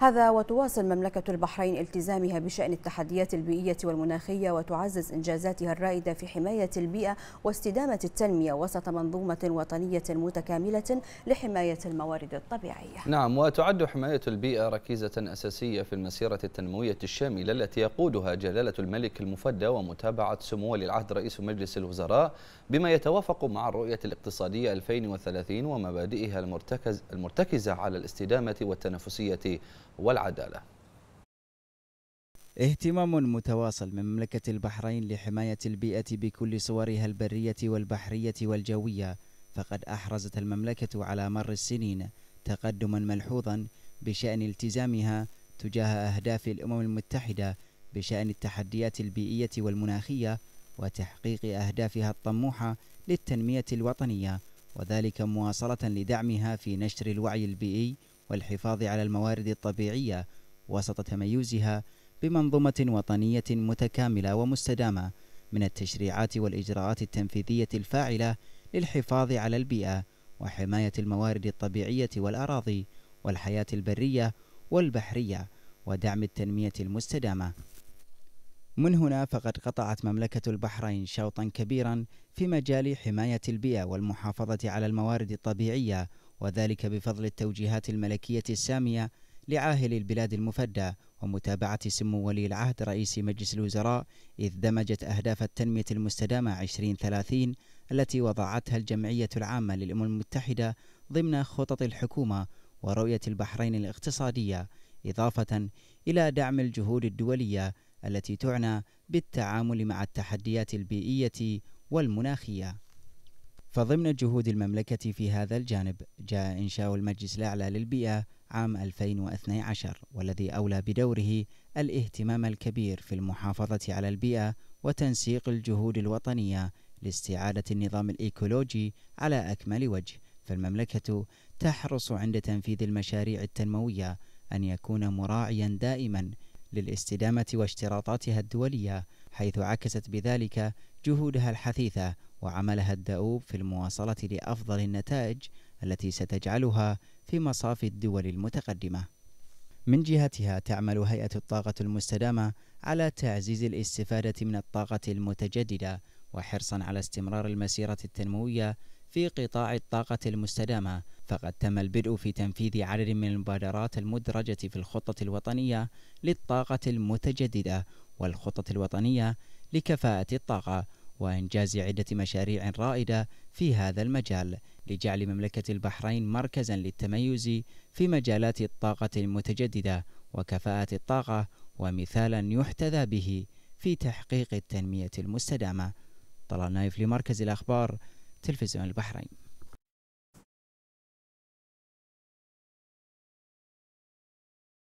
هذا وتواصل مملكة البحرين التزامها بشأن التحديات البيئية والمناخية وتعزز إنجازاتها الرائدة في حماية البيئة واستدامة التنمية وسط منظومة وطنية متكاملة لحماية الموارد الطبيعية نعم وتعد حماية البيئة ركيزة أساسية في المسيرة التنموية الشاملة التي يقودها جلالة الملك المفدى ومتابعة سمو ولي العهد رئيس مجلس الوزراء بما يتوافق مع الرؤية الاقتصادية 2030 ومبادئها المرتكزة على الاستدامة والتنافسية والعدالة اهتمام متواصل من مملكة البحرين لحماية البيئة بكل صورها البرية والبحرية والجوية فقد أحرزت المملكة على مر السنين تقدما ملحوظا بشأن التزامها تجاه أهداف الأمم المتحدة بشأن التحديات البيئية والمناخية وتحقيق أهدافها الطموحة للتنمية الوطنية وذلك مواصلة لدعمها في نشر الوعي البيئي والحفاظ على الموارد الطبيعية وسط تميزها بمنظومة وطنية متكاملة ومستدامة من التشريعات والإجراءات التنفيذية الفاعلة للحفاظ على البيئة وحماية الموارد الطبيعية والأراضي والحياة البرية والبحرية ودعم التنمية المستدامة. من هنا فقد قطعت مملكة البحرين شوطا كبيرا في مجال حماية البيئة والمحافظة على الموارد الطبيعية وذلك بفضل التوجيهات الملكية السامية لعاهل البلاد المفدى ومتابعة سمو ولي العهد رئيس مجلس الوزراء إذ دمجت أهداف التنمية المستدامة 2030 التي وضعتها الجمعية العامة للأمم المتحدة ضمن خطط الحكومة ورؤية البحرين الاقتصادية إضافة إلى دعم الجهود الدولية التي تعنى بالتعامل مع التحديات البيئية والمناخية فضمن جهود المملكة في هذا الجانب جاء إنشاء المجلس الأعلى للبيئة عام 2012 والذي أولى بدوره الاهتمام الكبير في المحافظة على البيئة وتنسيق الجهود الوطنية لاستعادة النظام الإيكولوجي على أكمل وجه فالمملكة تحرص عند تنفيذ المشاريع التنموية أن يكون مراعيا دائما للاستدامة واشتراطاتها الدولية حيث عكست بذلك جهودها الحثيثة وعملها الدؤوب في المواصلة لأفضل النتائج التي ستجعلها في مصاف الدول المتقدمة. من جهتها تعمل هيئة الطاقة المستدامة على تعزيز الاستفادة من الطاقة المتجددة وحرصا على استمرار المسيرة التنموية في قطاع الطاقة المستدامة فقد تم البدء في تنفيذ عدد من المبادرات المدرجة في الخطة الوطنية للطاقة المتجددة والخطة الوطنية لكفاءة الطاقة وإنجاز عدة مشاريع رائدة في هذا المجال لجعل مملكة البحرين مركزا للتميز في مجالات الطاقة المتجددة وكفاءة الطاقة ومثالا يحتذى به في تحقيق التنمية المستدامة طلال نايف لمركز الأخبار تلفزيون البحرين